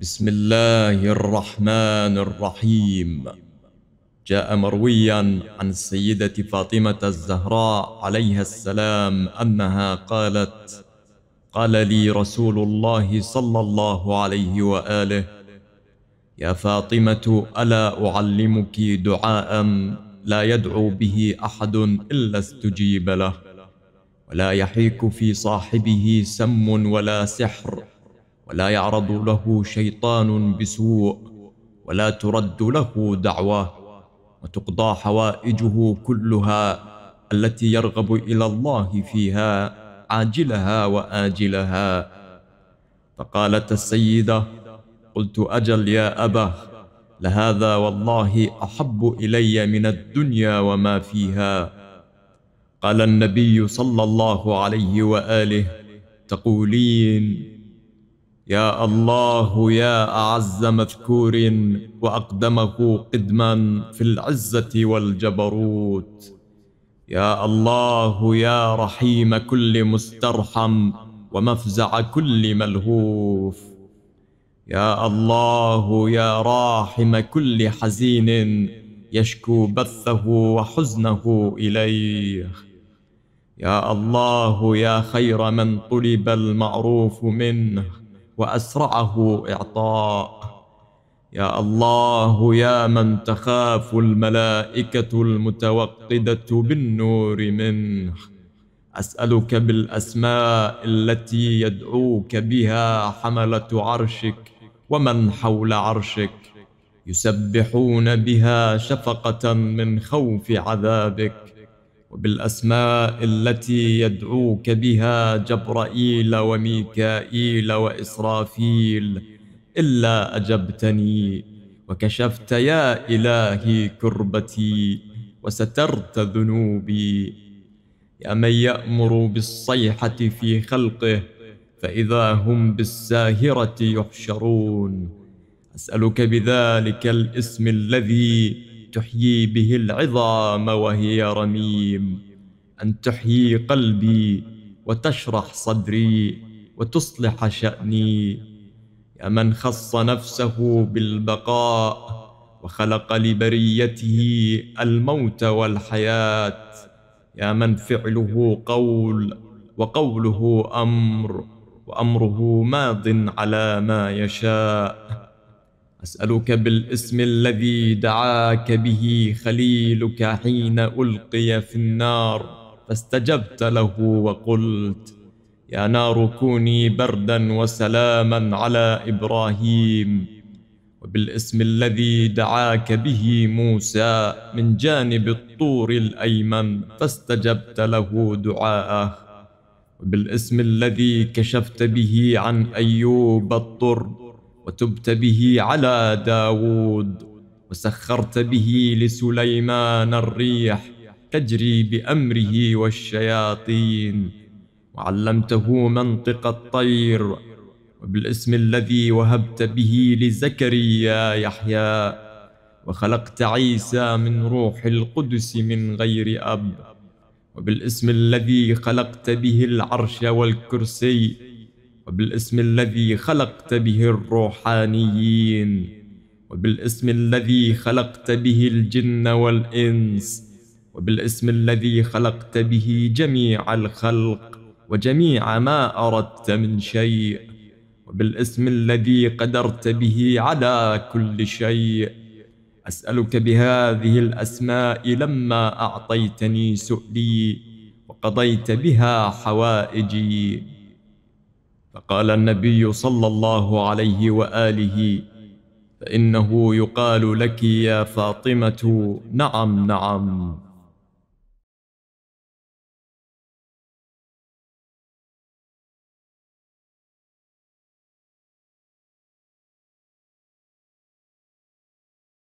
بسم الله الرحمن الرحيم جاء مرويا عن السيدة فاطمة الزهراء عليها السلام أنها قالت قال لي رسول الله صلى الله عليه وآله يا فاطمة ألا أعلمك دعاء لا يدعو به أحد إلا استجيب له ولا يحيك في صاحبه سم ولا سحر ولا يعرض له شيطان بسوء ولا ترد له دعوه وتقضى حوائجه كلها التي يرغب الى الله فيها عاجلها واجلها فقالت السيده قلت اجل يا ابا لهذا والله احب الي من الدنيا وما فيها قال النبي صلى الله عليه واله تقولين يا الله يا أعز مذكور وأقدمه قدما في العزة والجبروت يا الله يا رحيم كل مسترحم ومفزع كل ملهوف يا الله يا راحم كل حزين يشكو بثه وحزنه إليه يا الله يا خير من طلب المعروف منه وأسرعه إعطاء يا الله يا من تخاف الملائكة المتوقدة بالنور منه أسألك بالأسماء التي يدعوك بها حملة عرشك ومن حول عرشك يسبحون بها شفقة من خوف عذابك وبالاسماء التي يدعوك بها جبرائيل وميكائيل واسرافيل الا اجبتني وكشفت يا الهي كربتي وسترت ذنوبي يا من يامر بالصيحه في خلقه فاذا هم بالساهره يحشرون اسالك بذلك الاسم الذي تحيي به العظام وهي رميم ان تحيي قلبي وتشرح صدري وتصلح شاني يا من خص نفسه بالبقاء وخلق لبريته الموت والحياه يا من فعله قول وقوله امر وامره ماض على ما يشاء اسالك بالاسم الذي دعاك به خليلك حين القي في النار فاستجبت له وقلت يا نار كوني بردا وسلاما على ابراهيم وبالاسم الذي دعاك به موسى من جانب الطور الايمن فاستجبت له دعاءه وبالاسم الذي كشفت به عن ايوب الطر وتبت به على داود وسخرت به لسليمان الريح تجري بأمره والشياطين وعلمته منطق الطير وبالاسم الذي وهبت به لزكريا يحيى وخلقت عيسى من روح القدس من غير أب وبالاسم الذي خلقت به العرش والكرسي وبالاسم الذي خلقت به الروحانيين وبالاسم الذي خلقت به الجن والإنس وبالاسم الذي خلقت به جميع الخلق وجميع ما أردت من شيء وبالاسم الذي قدرت به على كل شيء أسألك بهذه الأسماء لما أعطيتني سؤلي وقضيت بها حوائجي فقال النبي صلى الله عليه واله فانه يقال لك يا فاطمه نعم نعم